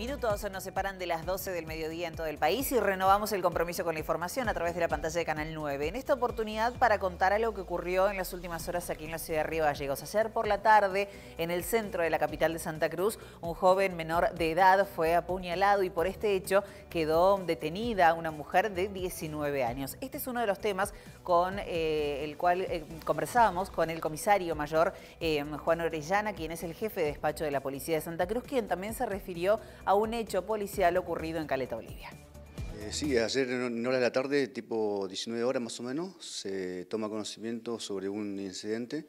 minutos nos separan de las 12 del mediodía en todo el país y renovamos el compromiso con la información a través de la pantalla de Canal 9. En esta oportunidad para contar a lo que ocurrió en las últimas horas aquí en la ciudad de Río Gallegos. Ayer por la tarde, en el centro de la capital de Santa Cruz, un joven menor de edad fue apuñalado y por este hecho quedó detenida una mujer de 19 años. Este es uno de los temas con eh, el cual eh, conversábamos con el comisario mayor eh, Juan Orellana, quien es el jefe de despacho de la Policía de Santa Cruz, quien también se refirió a a un hecho policial ocurrido en Caleta, Bolivia. Eh, sí, ayer en horas de la tarde, tipo 19 horas más o menos, se toma conocimiento sobre un incidente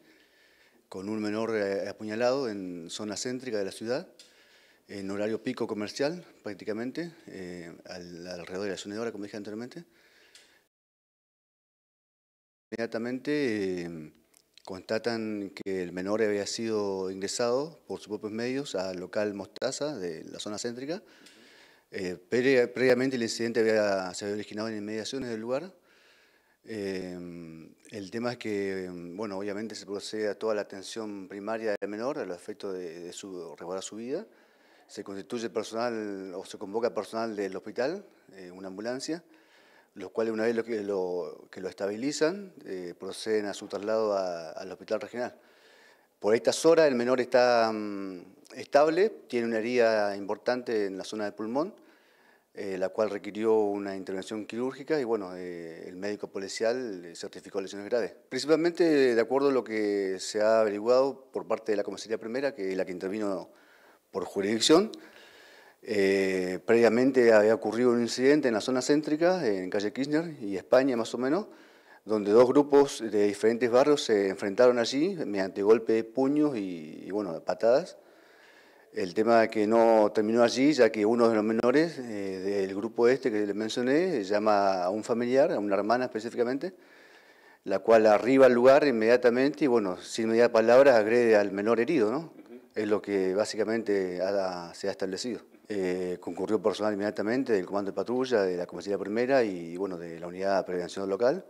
con un menor eh, apuñalado en zona céntrica de la ciudad, en horario pico comercial prácticamente, eh, alrededor de la zona de hora, como dije anteriormente. Inmediatamente constatan que el menor había sido ingresado por sus propios medios al local Mostaza de la zona céntrica. Eh, previamente el incidente había, se había originado en inmediaciones del lugar. Eh, el tema es que, bueno, obviamente se procede a toda la atención primaria del menor a los efectos de su, resguardar su vida. Se constituye personal o se convoca personal del hospital, eh, una ambulancia, los cuales una vez lo que, lo, que lo estabilizan, eh, proceden a su traslado al hospital regional. Por estas horas el menor está mm, estable, tiene una herida importante en la zona del pulmón, eh, la cual requirió una intervención quirúrgica y bueno, eh, el médico policial certificó lesiones graves. Principalmente de acuerdo a lo que se ha averiguado por parte de la comisaría primera, que es la que intervino por jurisdicción, eh, previamente había ocurrido un incidente en la zona céntrica, en calle Kirchner y España más o menos, donde dos grupos de diferentes barrios se enfrentaron allí mediante golpe de puños y, bueno, patadas. El tema que no terminó allí, ya que uno de los menores eh, del grupo este que les mencioné llama a un familiar, a una hermana específicamente, la cual arriba al lugar inmediatamente y bueno, sin mediar palabras agrede al menor herido, ¿no? Es lo que básicamente se ha establecido. Eh, concurrió personal inmediatamente del Comando de Patrulla, de la Comisaría Primera y bueno, de la Unidad de Prevención Local.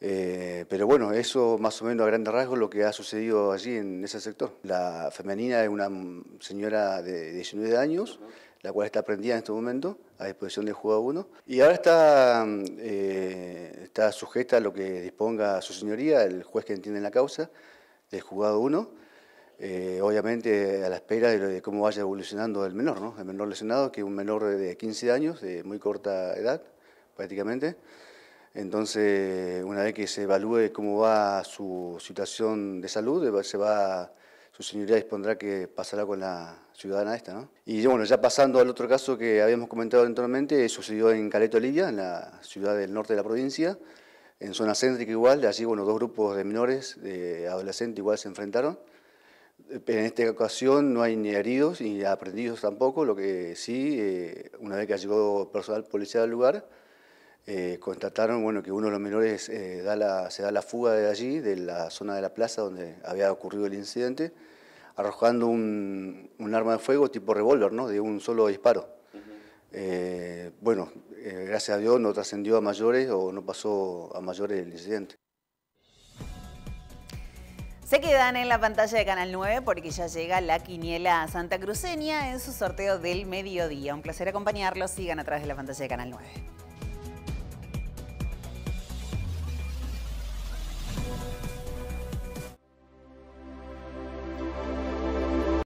Eh, pero bueno, eso más o menos a grandes rasgos lo que ha sucedido allí en ese sector. La femenina es una señora de 19 años, la cual está prendida en este momento, a disposición del juzgado 1, y ahora está, eh, está sujeta a lo que disponga su señoría, el juez que entiende la causa, del juzgado 1 eh, obviamente a la espera de, cómo vaya evolucionando el menor, El menor lesionado, que es un menor de 15 años, de muy corta edad prácticamente. Entonces, una vez que se evalúe cómo va su situación de salud, se va, su señoría dispondrá que pasará con la ciudadana esta. ¿no? Y bueno, ya pasando al otro caso que habíamos comentado anteriormente, eh, sucedió en caleto Olivia, en la ciudad del norte de la provincia, en zona céntrica igual, allí bueno, dos grupos de menores, de adolescentes igual se enfrentaron. En esta ocasión no hay ni heridos ni aprendidos tampoco, lo que sí, eh, una vez que llegó personal policial al lugar, eh, constataron bueno, que uno de los menores eh, se da la fuga de allí, de la zona de la plaza donde había ocurrido el incidente, arrojando un, arma de fuego tipo revólver, ¿no? de un solo disparo. bueno, gracias a Dios no trascendió a mayores o no pasó a mayores el incidente. Se quedan en la pantalla de Canal 9 porque ya llega la quiniela Santa Cruceña en su sorteo del mediodía. Un placer acompañarlos. Sigan a través de la pantalla de Canal 9.